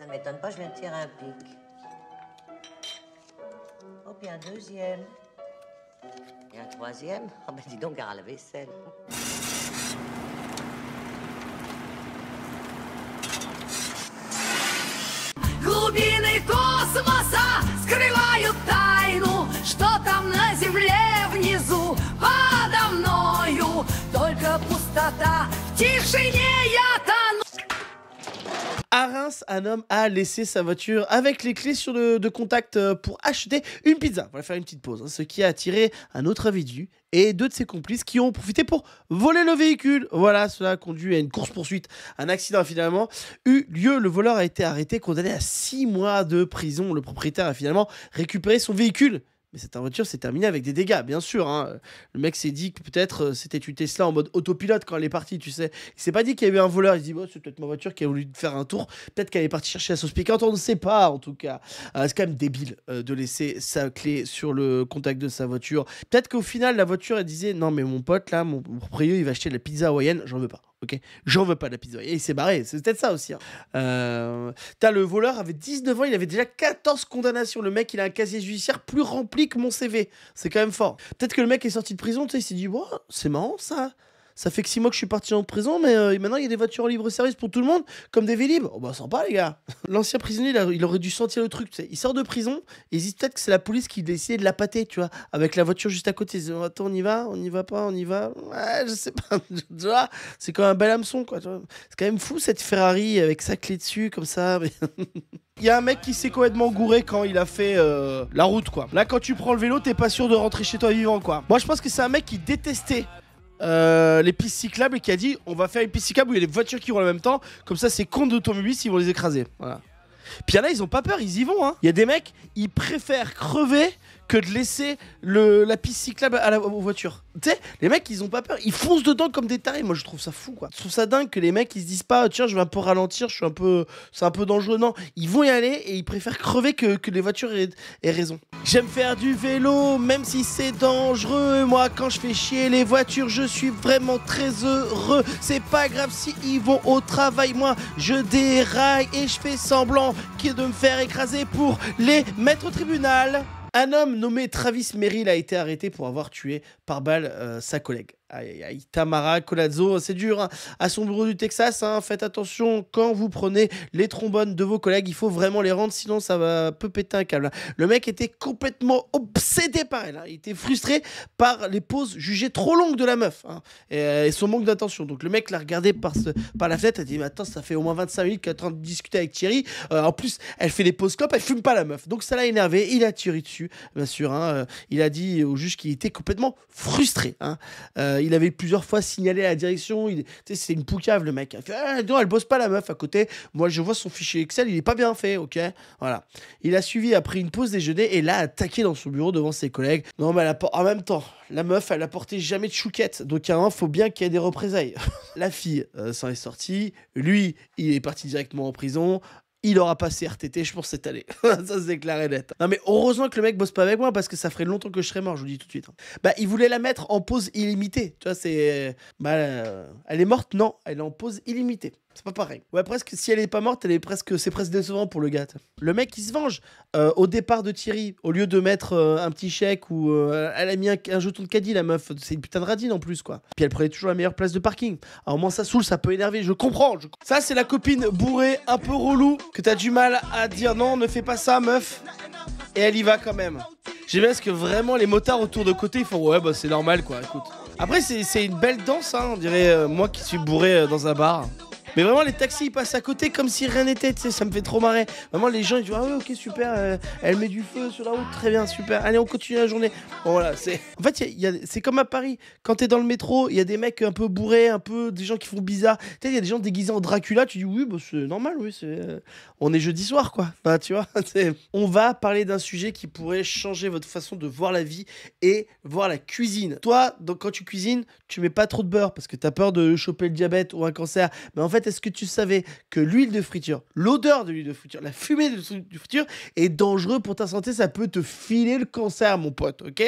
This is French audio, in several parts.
Ça ne m'étonne pas, je le tire un pic. Oh, puis un deuxième. Et un troisième. Ah oh, ben dis donc, gare à la vaisselle. Глубины космоса скрывают тайну, что там на земле внизу подо мною. Только пустота в тишине я таю. À Reims, un homme a laissé sa voiture avec les clés sur le, de contact euh, pour acheter une pizza. On va faire une petite pause, hein, ce qui a attiré un autre individu et deux de ses complices qui ont profité pour voler le véhicule. Voilà, cela a conduit à une course-poursuite. Un accident finalement eu lieu. Le voleur a été arrêté, condamné à six mois de prison. Le propriétaire a finalement récupéré son véhicule mais cette voiture s'est terminée avec des dégâts, bien sûr. Hein. Le mec s'est dit que peut-être euh, c'était une Tesla en mode autopilote quand elle est partie, tu sais. Il s'est pas dit qu'il y avait eu un voleur. Il se dit, c'est peut-être ma voiture qui a voulu faire un tour. Peut-être qu'elle est partie chercher la sauce piquante. On ne sait pas, en tout cas. Euh, c'est quand même débile euh, de laisser sa clé sur le contact de sa voiture. Peut-être qu'au final, la voiture, elle disait, non, mais mon pote, là, mon propriétaire, il va acheter de la pizza hawaïenne, j'en veux pas j'en veux pas de la pizza. Et il s'est barré, c'est peut-être ça aussi. Hein. Euh, le voleur avait 19 ans, il avait déjà 14 condamnations. Le mec, il a un casier judiciaire plus rempli que mon CV. C'est quand même fort. Peut-être que le mec est sorti de prison, tu il s'est dit, bon, c'est marrant ça. Ça fait que six mois que je suis parti en prison, mais euh, maintenant il y a des voitures en libre-service pour tout le monde, comme des Vélib. Oh bah sympa les gars. L'ancien prisonnier, il aurait dû sentir le truc. Tu sais. Il sort de prison, il dit peut-être que c'est la police qui a de la pâter, tu vois, avec la voiture juste à côté. il attends, on y va, on y va pas, on y va. Ouais, je sais pas. tu vois, c'est comme un bel hameçon, quoi. C'est quand même fou cette Ferrari avec sa clé dessus, comme ça. il y a un mec qui s'est complètement gouré quand il a fait euh, la route, quoi. Là, quand tu prends le vélo, t'es pas sûr de rentrer chez toi vivant, quoi. Moi, je pense que c'est un mec qui détestait euh, les pistes cyclables et qui a dit on va faire une piste cyclable où il y a des voitures qui roulent en même temps, comme ça c'est contre d'automobilistes, ils vont les écraser. Voilà. Puis y en a, ils ont pas peur, ils y vont. Hein. Il y a des mecs, ils préfèrent crever que de laisser le, la piste cyclable à la, aux voitures. Tu sais, les mecs, ils ont pas peur. Ils foncent dedans comme des tarés. Moi, je trouve ça fou, quoi. Je trouve ça dingue que les mecs, ils se disent pas, tiens, je vais un peu ralentir, je suis un peu, c'est un peu dangereux. Non, ils vont y aller et ils préfèrent crever que, les voitures aient, raison. J'aime faire du vélo, même si c'est dangereux. Moi, quand je fais chier les voitures, je suis vraiment très heureux. C'est pas grave si ils vont au travail. Moi, je déraille et je fais semblant de me faire écraser pour les mettre au tribunal. Un homme nommé Travis Merrill a été arrêté pour avoir tué par balle euh, sa collègue. Aïe, Tamara Colazzo, c'est dur, hein. à son bureau du Texas. Hein, faites attention quand vous prenez les trombones de vos collègues, il faut vraiment les rendre, sinon ça va peu péter un câble. Le mec était complètement obsédé par elle. Hein. il était frustré par les pauses jugées trop longues de la meuf euh, et, son manque d'attention. Donc le mec l'a regardé par, ce, par la fenêtre, a dit Attends, ça fait au moins 25 minutes qu'elle est en train de discuter avec Thierry. Euh, en plus, elle fait des pauses copes, elle fume pas la meuf. Donc ça l'a énervé, il a tiré dessus, bien sûr. Euh, il a dit au juge qu'il était complètement frustré il avait plusieurs fois signalé la direction. C'est une poucave, le mec. Ah, non, elle bosse pas, la meuf, à côté. Moi, je vois son fichier Excel, il est pas bien fait, ok Voilà. Il a suivi après une pause déjeuner et l'a attaqué dans son bureau devant ses collègues. Non, mais en même temps, la meuf, elle a porté jamais de chouquette. Donc, il faut bien qu'il y ait des représailles. la fille euh, s'en est sortie. Lui, il est parti directement en prison il aura pas ses RTT, je pense, cette année. ça, c'est clair et net. Non, mais heureusement que le mec bosse pas avec moi parce que ça ferait longtemps que je serais mort, je vous dis tout de suite. Hein. Bah, il voulait la mettre en pause illimitée. Tu vois, c'est. Bah, elle est morte, non, elle est en pause illimitée. C'est pas pareil. Ouais, presque, si elle est pas morte, elle est presque, c'est presque décevant pour le gars. Le mec, qui se venge. Euh, au départ de Thierry, au lieu de mettre euh, un petit chèque ou euh, elle a mis un, jeton de caddie, la meuf, c'est une putain de radine en plus, quoi. Puis elle prenait toujours la meilleure place de parking. Alors, au moins, ça saoule, ça peut énerver, je comprends. Ça, c'est la copine bourrée, un peu relou, que t'as du mal à dire non, ne fais pas ça, meuf. Et elle y va quand même. J'aime bien que vraiment les motards autour de côté ils font ouais bah c'est normal quoi écoute. Après c'est une belle danse hein, on dirait moi qui suis bourré dans un bar. Mais vraiment, les taxis, ils passent à côté comme si rien n'était, tu sais, ça me fait trop marrer. Vraiment, les gens, ils disent, ah oui, ok, super, euh, elle met du feu sur la route, très bien, super, allez, on continue la journée. Bon, voilà, c'est. En fait, y a, c'est comme à Paris, quand t'es dans le métro, il y a des mecs un peu bourrés, un peu, des gens qui font bizarre. Tu sais, il y a des gens déguisés en Dracula, tu dis, oui, bah, c'est normal, oui, c'est. Euh, on est jeudi soir, quoi. Bah, tu vois, on va parler d'un sujet qui pourrait changer votre façon de voir la vie et voir la cuisine. Toi, donc, quand tu cuisines, tu mets pas trop de beurre parce que t'as peur de choper le diabète ou un cancer. Mais en fait, est-ce que tu savais que l'huile de friture, l'odeur de l'huile de friture, la fumée de l'huile de friture est dangereuse pour ta santé Ça peut te filer le cancer, mon pote, ok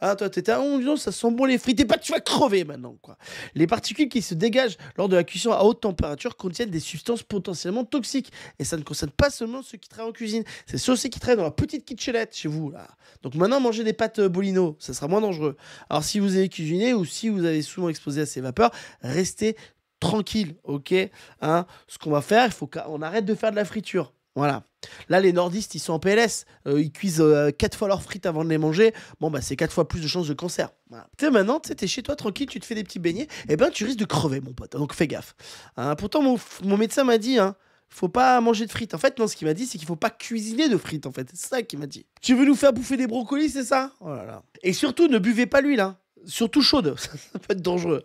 Ah, toi, t'étais un oh, ça sent bon les frites. Et pâtes, tu vas crever maintenant, quoi. Les particules qui se dégagent lors de la cuisson à haute température contiennent des substances potentiellement toxiques. Et ça ne concerne pas seulement ceux qui travaillent en cuisine, c'est ceux aussi qui travaillent dans la petite kitchenette chez vous, là. Donc maintenant, mangez des pâtes euh, bolino, ça sera moins dangereux. Alors, si vous avez cuisiné ou si vous avez souvent exposé à ces vapeurs, restez tranquille, ok hein Ce qu'on va faire, il faut qu'on arrête de faire de la friture. Voilà. Là, les nordistes, ils sont en PLS. Euh, ils cuisent euh, quatre 4 fois leurs frites avant de les manger. Bon, bah, c'est 4 fois plus de chances de cancer. Tu sais, maintenant, tu es chez toi tranquille, tu te fais des petits beignets. Eh ben, tu risques de crever, mon pote. Donc, fais gaffe. Hein, pourtant, mon, médecin m'a dit, hein, faut pas manger de frites. En fait, non, ce qu'il m'a dit, c'est qu'il faut pas cuisiner de frites, en fait. C'est ça qu'il m'a dit. Tu veux nous faire bouffer des brocolis, c'est ça oh Et surtout, ne buvez pas l'huile, hein. Surtout chaude, ça, peut être ah, dangereux.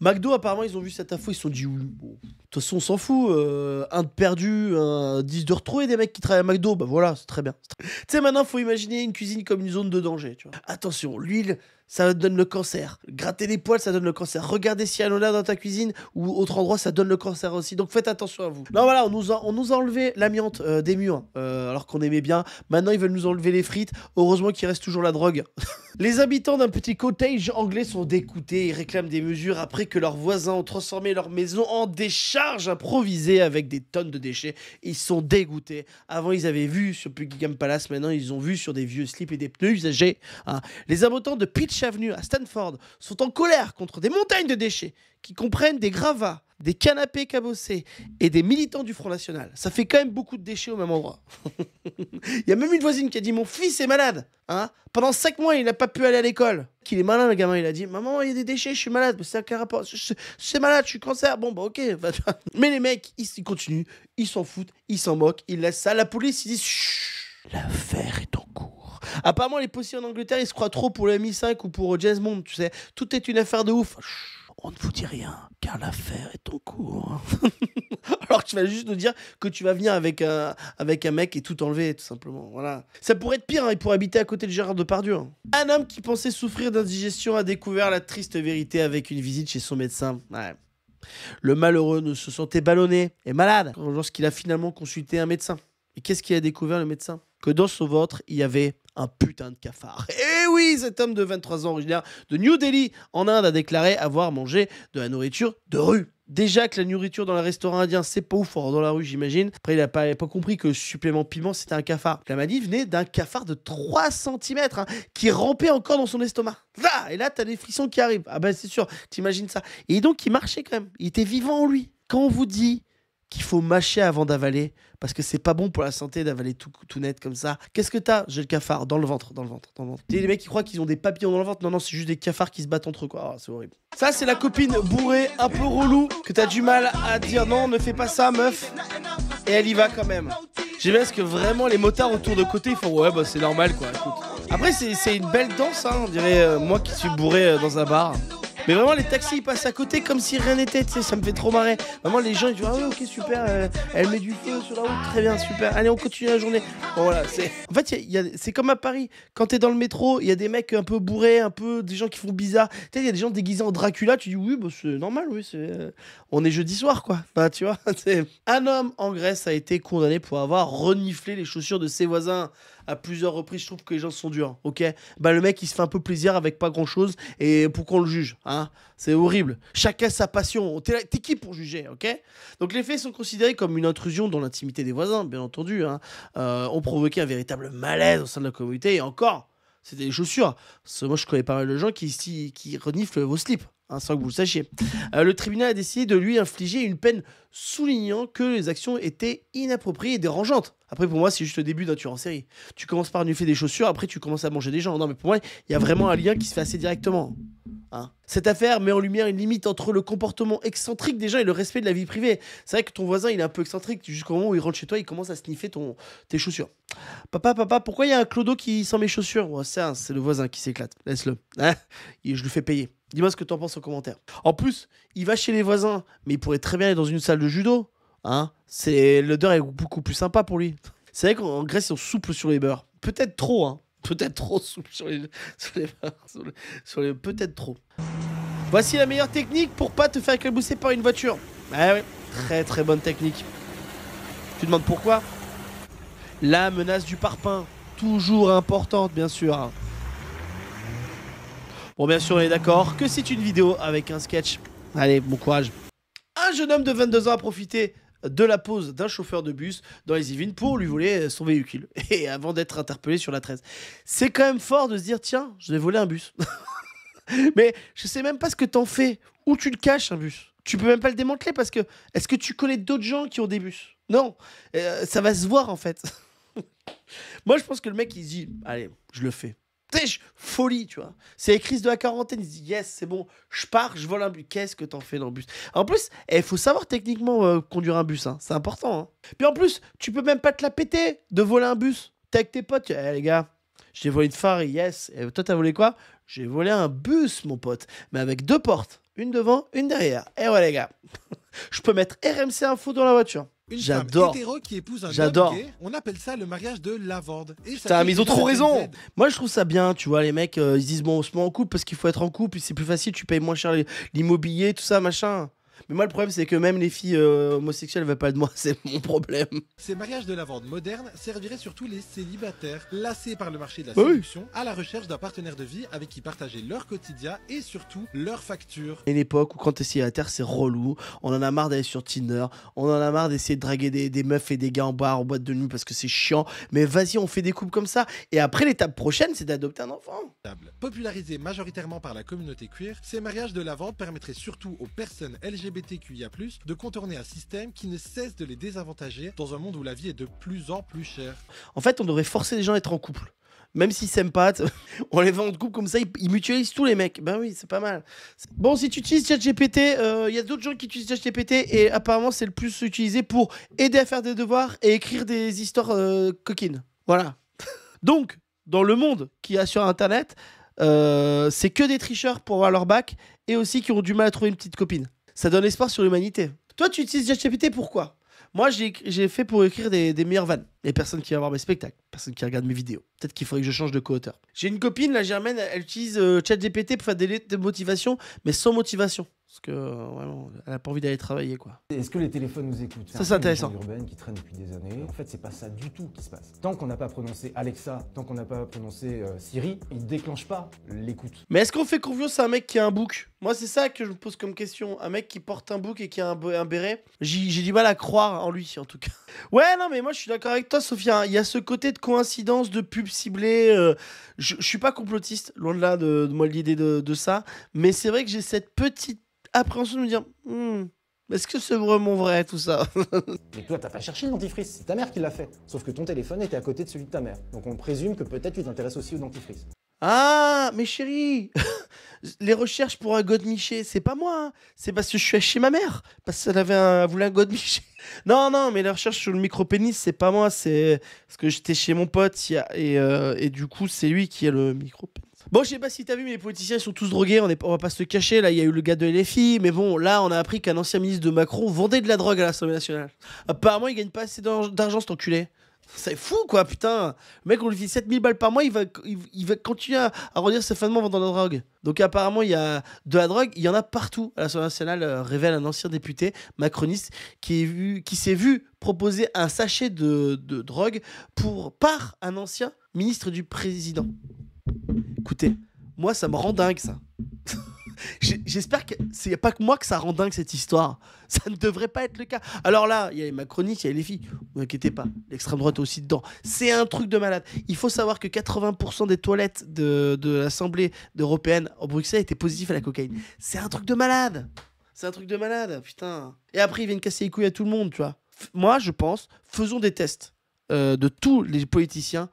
McDo, apparemment, ils ont vu cette info, ils se sont dit, de toute façon, on s'en fout. Euh, un de perdu, un 10 de retrouvé, des mecs qui travaillent à McDo, bah voilà, c'est très bien. Tu sais, maintenant, faut imaginer une cuisine comme une zone de danger. Tu vois. Attention, l'huile, ça donne le cancer. Gratter les poils, ça donne le cancer. regardez si y en a dans ta cuisine ou autre endroit, ça donne le cancer aussi. Donc faites attention à vous. Non, voilà, on nous a, on nous enlevé l'amiante euh, des murs, hein, euh, alors qu'on aimait bien. Maintenant, ils veulent nous enlever les frites. Heureusement qu'il reste toujours la drogue. les habitants d'un petit cottage anglais sont dégoûtés et réclament des mesures après que leurs voisins ont transformé leur maison en décharge improvisée avec des tonnes de déchets. Ils sont dégoûtés. Avant, ils avaient vu sur Buckingham Palace. Maintenant, ils ont vu sur des vieux slips et des pneus usagés. Hein. Les habitants de Pitch à Stanford sont en colère contre des montagnes de déchets qui comprennent des gravats, des canapés cabossés et des militants du Front National. Ça fait quand même beaucoup de déchets au même endroit. il y a même une voisine qui a dit Mon fils est malade. Hein. Pendant 5 mois, il n'a pas pu aller à l'école. Qu'il est malin, le gamin. Il a dit Maman, il y a des déchets, je suis malade. C'est rapport. C'est malade, je suis cancer. Bon, bah, ok. Mais les mecs, ils, ils continuent. Ils s'en foutent. Ils s'en moquent. Ils laissent ça. La police, ils disent L'affaire est en cours. Apparemment, les possibles en Angleterre, ils se croient trop pour le MI5 ou pour James Bond, tu sais. Tout est une affaire de ouf. on ne vous dit rien, car l'affaire est en cours. Alors tu vas juste nous dire que tu vas venir avec un, avec un mec et tout enlever, tout simplement. Voilà. Ça pourrait être pire, hein. il pourrait habiter à côté de Gérard Depardieu. Hein. Un homme qui pensait souffrir d'indigestion a découvert la triste vérité avec une visite chez son médecin. Le malheureux ne se sentait ballonné et malade lorsqu'il a finalement consulté un médecin. Et qu'est-ce qu'il a découvert le médecin Que dans son ventre, il y avait un putain de cafard. Et eh oui, cet homme de 23 ans originaire de New Delhi en Inde a déclaré avoir mangé de la nourriture de rue. Déjà que la nourriture dans le restaurant indien, c'est pas ouf, dans la rue, j'imagine. Après, il a pas, compris que le supplément piment, c'était un cafard. La maladie venait d'un cafard de 3 cm hein, qui rampait encore dans son estomac. va et là, t'as des frissons qui arrivent. Ah ben c'est sûr, t'imagines ça. Et donc, il marchait quand même. Il était vivant en lui. Quand on vous dit qu'il faut mâcher avant d'avaler parce que c'est pas bon pour la santé d'avaler tout, net comme ça. Qu'est-ce que t'as J'ai le cafard dans le ventre, dans le ventre, dans le ventre. Les mecs qui croient qu'ils ont des papillons dans le ventre. Non, non, c'est juste des cafards qui se battent entre eux, quoi. Ah, c'est horrible. Ça, c'est la copine bourrée, un peu relou, que t'as du mal à dire non, ne fais pas ça, meuf. Et elle y va quand même. J'ai bien que vraiment les motards autour de côté ils font ouais, bah c'est normal, quoi. Écoute. Après, c'est une belle danse, hein, on dirait euh, moi qui suis bourré euh, dans un bar. Mais vraiment, les taxis, passent à côté comme si rien n'était, tu sais, ça me fait trop marrer. Vraiment, les gens, ils disent, ah oui ok, super, elle met du feu sur la route, très bien, super. Allez, on continue la journée. Bon, voilà, c'est. En fait, y a, c'est comme à Paris. Quand t'es dans le métro, il y a des mecs un peu bourrés, un peu des gens qui font bizarre. Tu sais, il y a des gens déguisés en Dracula, tu dis, oui, bah, c'est normal, oui, c'est. Euh, on est jeudi soir, quoi. Bah, tu vois, c'est. Un homme en Grèce a été condamné pour avoir reniflé les chaussures de ses voisins à plusieurs reprises, je trouve que les gens sont durs, ok Bah le mec, il se fait un peu plaisir avec pas grand-chose, et pour qu'on le juge, hein C'est horrible. Chacun sa passion, t'es qui pour juger, ok Donc les faits sont considérés comme une intrusion dans l'intimité des voisins, bien entendu, hein euh, ont provoqué un véritable malaise au sein de la communauté, et encore, c'est des chaussures. moi, je connais pas mal de gens qui, qui reniflent vos slips, Hein, sans que vous le sachiez. Euh, le tribunal a décidé de lui infliger une peine soulignant que les actions étaient inappropriées et dérangeantes. Après, pour moi, c'est juste le début d'un tour en série. Tu commences par nuffer des chaussures, après tu commences à manger des gens. Non, mais pour moi, il y a vraiment un lien qui se fait assez directement. Hein. Cette affaire met en lumière une limite entre le comportement excentrique des gens et le respect de la vie privée. C'est vrai que ton voisin, il est un peu excentrique. Jusqu'au moment où il rentre chez toi, il commence à sniffer ton, tes chaussures. Papa, papa, pourquoi il y a un clodo qui sent mes chaussures oh, C'est le voisin qui s'éclate. Laisse-le. Hein. je lui fais payer. Dis-moi ce que tu en penses en commentaire. En plus, il va chez les voisins, mais il pourrait très bien aller dans une salle de judo. Hein c'est l'odeur est beaucoup plus sympa pour lui. C'est vrai qu'en Grèce, ils sont souples sur les beurres. Peut-être trop, hein. Peut-être trop souple sur les, sur beurs. Peut-être trop. Voici la meilleure technique pour pas te faire éclabousser par une voiture. Ah oui, très très bonne technique. Tu demandes pourquoi La menace du parpaing, toujours importante bien sûr. Hein. Bon, bien sûr, on est d'accord que c'est une vidéo avec un sketch. Allez, bon courage. Un jeune homme de 22 ans a profité de la pause d'un chauffeur de bus dans les Yvelines pour lui voler son véhicule. Et avant d'être interpellé sur la 13. C'est quand même fort de se dire tiens, je vais voler un bus. Mais je sais même pas ce que t'en fais. Où tu le caches un bus Tu peux même pas le démanteler parce que est-ce que tu connais d'autres gens qui ont des bus Non, euh, ça va se voir en fait. Moi je pense que le mec il dit allez, je le fais folie, tu vois. C'est les crises de la quarantaine. Ils dit, Yes, c'est bon, je pars, je vole un bus. Qu'est-ce que t'en fais dans le bus En plus, il eh, faut savoir techniquement euh, conduire un bus, hein. c'est important. Hein. Puis en plus, tu peux même pas te la péter de voler un bus. T'es avec tes potes, eh, les gars, j'ai volé une phare, yes. Et eh, toi, t'as volé quoi J'ai volé un bus, mon pote, mais avec deux portes, une devant, une derrière. Et ouais, les gars, je peux mettre RMC Info dans la voiture. J'adore. hétéro qui épouse un J'adore. on appelle ça le mariage de l'avande. ça ils ont raison. Moi, je trouve ça bien, tu vois, les mecs, euh, ils disent bon, on se met en couple parce qu'il faut être en couple, c'est plus facile, tu payes moins cher l'immobilier, tout ça, machin. Mais moi, le problème, c'est que même les filles euh, homosexuelles veulent pas de moi, c'est mon problème. Ces mariages de la vente moderne serviraient surtout les célibataires, lassés par le marché de la séduction, à la recherche d'un partenaire de vie avec qui partager leur quotidien et surtout leurs factures. une époque où quand t'es célibataire, c'est relou, on en a marre d'aller sur Tinder, on en a marre d'essayer de draguer des, des meufs et des gars en bar, en boîte de nuit parce que c'est chiant. Mais vas-y, on fait des couples comme ça. Et après, l'étape prochaine, c'est d'adopter un enfant. Popularisé majoritairement par la communauté queer, ces mariages de la vente permettraient surtout aux personnes LGBT LGBTQIA+, de contourner un système qui ne cesse de les désavantager dans un monde où la vie est de plus en plus chère. En fait, on devrait forcer les gens à être en couple même s'ils s'aiment pas, on les vend en couple comme ça, ils, mutualisent tous les mecs. Ben oui, c'est pas mal. Bon, si tu utilises ChatGPT, il euh, y a d'autres gens qui utilisent ChatGPT et apparemment c'est le plus utilisé pour aider à faire des devoirs et écrire des histoires euh, coquines. Voilà. Donc, dans le monde qui a sur Internet, euh, c'est que des tricheurs pour avoir leur bac et aussi qui ont du mal à trouver une petite copine ça donne espoir sur l'humanité. Toi, tu utilises ChatGPT pourquoi Moi, j'ai fait pour écrire des, des meilleures vannes. Les personnes qui vont voir mes spectacles, personne qui regardent mes vidéos. Peut-être qu'il faudrait que je change de co-auteur. J'ai une copine, la Germaine, elle, utilise euh, ChatGPT pour faire des lettres de motivation, mais sans motivation. Parce que euh, elle n'a pas envie d'aller travailler. quoi. Est-ce que les téléphones nous écoutent Ça, c'est intéressant. Hein. urbaine qui traîne depuis des années. En fait, c'est pas ça du tout qui se passe. Tant qu'on n'a pas prononcé Alexa, tant qu'on n'a pas prononcé euh, Siri, il déclenche pas l'écoute. Mais est-ce qu'on fait confiance à un mec qui a un bouc Moi, c'est ça que je me pose comme question. Un mec qui porte un bouc et qui a un, béret, j'ai du mal à croire en lui, en tout cas. Ouais, non, mais moi, je suis d'accord avec toi, Sophia. Il y a ce côté de coïncidence, de pub ciblée. Euh, je, ne suis pas complotiste, loin de là de, moi l'idée de, de ça. Mais c'est vrai que j'ai cette petite après de me dire est-ce que c'est vraiment vrai tout ça Mais toi, t'as pas cherché le dentifrice, c'est ta mère qui l'a fait. Sauf que ton téléphone était à côté de celui de ta mère. Donc on présume que peut-être tu t'intéresses aussi au dentifrice. Ah, mais chérie, les recherches pour un godemiché, c'est pas moi, hein. c'est parce que je suis chez ma mère, parce qu'elle avait un, voulait un Non, non, mais les recherches sur le micro-pénis, c'est pas moi, c'est parce que j'étais chez mon pote et, euh, et du coup, c'est lui qui a le micro-pénis. Bon, je sais pas si t'as vu, mais les politiciens sont tous drogués, on, est, va pas se cacher. Là, il y a eu le gars de LFI, mais bon, là, on a appris qu'un ancien ministre de Macron vendait de la drogue à l'Assemblée nationale. Apparemment, il gagne pas assez d'argent, cet enculé. C'est fou, quoi, putain. Le mec, on lui dit 7000 balles par mois, il va, il, va continuer à, à redire ses fins de vendant de la drogue. Donc, apparemment, il y a de la drogue, il y en a partout. À l'Assemblée nationale, euh, révèle un ancien député macroniste qui, s'est vu proposer un sachet de, drogue pour, par un ancien ministre du président. Écoutez, moi, ça me rend dingue, ça. J'espère que c'est pas que moi que ça rend dingue cette histoire. Ça ne devrait pas être le cas. Alors là, il y a les macronistes, il y a les filles. Ne inquiétez pas, l'extrême droite aussi dedans. C'est un truc de malade. Il faut savoir que 80% des toilettes de, l'Assemblée européenne en Bruxelles étaient positives à la cocaïne. C'est un truc de malade. C'est un truc de malade, putain. Et après, ils viennent casser les couilles à tout le monde, tu vois. moi, je pense, faisons des tests euh, de tous les politiciens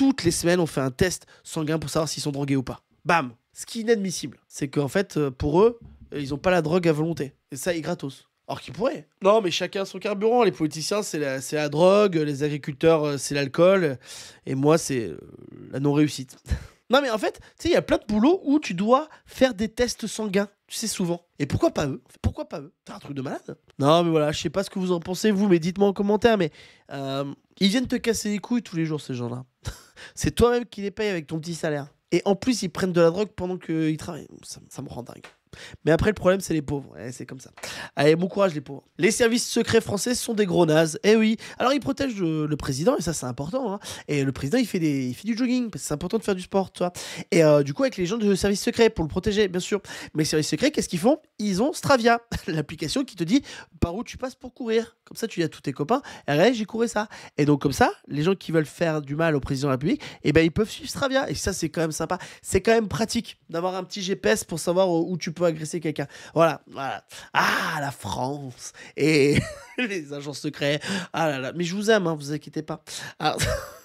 toutes les semaines, on fait un test sanguin pour savoir s'ils sont drogués ou pas. Bam Ce qui est inadmissible, c'est qu'en fait, euh, pour eux, euh, ils n'ont pas la drogue à volonté. Et ça, est gratos. Alors qu'ils pourraient. Non, mais chacun son carburant. Les politiciens, c'est la, drogue. Les agriculteurs, euh, c'est l'alcool. Et moi, c'est la non-réussite. non, mais en fait, tu sais, il y a plein de boulots où tu dois faire des tests sanguins. Tu sais, souvent. Et pourquoi pas eux Pourquoi pas eux C'est un truc de malade. Non, mais voilà, je sais pas ce que vous en pensez, vous, mais dites-moi en commentaire. Mais ils viennent te casser les couilles tous les jours, ces gens-là. C'est toi-même qui les paye avec ton petit salaire. Et en plus, ils prennent de la drogue pendant qu'ils travaillent. Ça, ça me rend dingue. Mais après, le problème, c'est les pauvres. Eh, c'est comme ça. Allez, bon courage, les pauvres. Les services secrets français sont des gros nazes. et eh oui. Alors, ils protègent le, président, et ça, c'est important. Hein. Et le président, il fait, des, il fait du jogging, parce que c'est important de faire du sport, toi Et euh, du coup, avec les gens de service secret pour le protéger, bien sûr. Mais les services secrets, qu'est-ce qu'ils font Ils ont Stravia, l'application qui te dit par où tu passes pour courir. Comme ça, tu dis à tous tes copains, regardez, eh, j'ai couru ça. Et donc, comme ça, les gens qui veulent faire du mal au président de la République, eh ben, ils peuvent suivre Stravia. Et ça, c'est quand même sympa. C'est quand même pratique d'avoir un petit GPS pour savoir euh, où tu peux agresser quelqu'un. Voilà, voilà. Ah, la France et les agents secrets. Ah là Mais je vous aime, hein, vous inquiétez pas. Ah.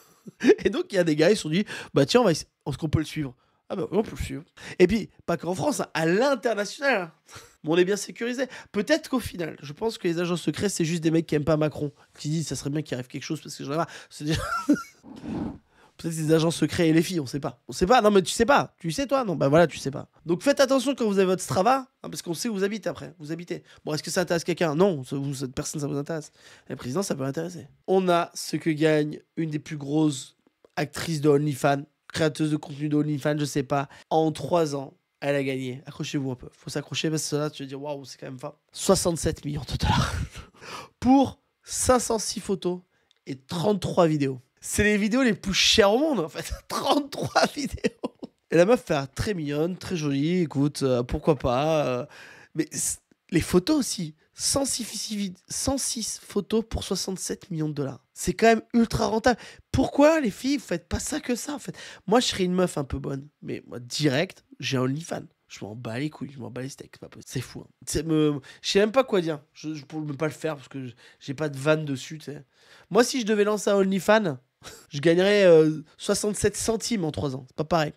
Et donc, il y a des gars, ils sont dit, bah tiens, on va est-ce qu'on peut le suivre Ah ben, on peut le suivre. Et puis, pas qu'en France, hein, à l'international. Hein. on est bien sécurisé. Peut-être qu'au final, je pense que les agents secrets, c'est juste des mecs qui aiment pas Macron, qui disent, ça serait bien qu'il arrive quelque chose parce que je ai marre. Peut-être des agents secrets et les filles, on sait pas. On sait pas. Non, mais tu sais pas. Tu sais, toi Non, ben voilà, tu sais pas. Donc faites attention quand vous avez votre Strava, hein, parce qu'on sait où vous habitez après. Vous habitez. Bon, est-ce que ça intéresse quelqu'un Non, vous, cette personne, ça vous intéresse. La président, ça peut intéresser. On a ce que gagne une des plus grosses actrices de OnlyFans, créatrice de contenu de OnlyFans, je sais pas, en trois ans. Elle a gagné. Accrochez-vous un peu. Faut s'accrocher parce que là, tu vas dire waouh, c'est quand même fort. 67 millions de dollars pour 506 photos et 33 vidéos. C'est les vidéos les plus chères au monde, en fait. 33 vidéos. Et la meuf fait très mignonne, très jolie. Écoute, euh, pourquoi pas. Euh. mais les photos aussi. 106, 106 photos pour 67 millions de dollars. C'est quand même ultra rentable. Pourquoi les filles, vous faites pas ça que ça en fait Moi, je serais une meuf un peu bonne, mais moi, direct, j'ai un OnlyFans. Je m'en bats les couilles, je m'en bats les steaks, c'est fou. Hein. Je sais même pas quoi dire. Je, je pourrais même pas le faire parce que j'ai pas de vanne dessus, Moi, si je devais lancer un OnlyFans, je gagnerais 67 euh, centimes en 3 ans. C'est pas pareil.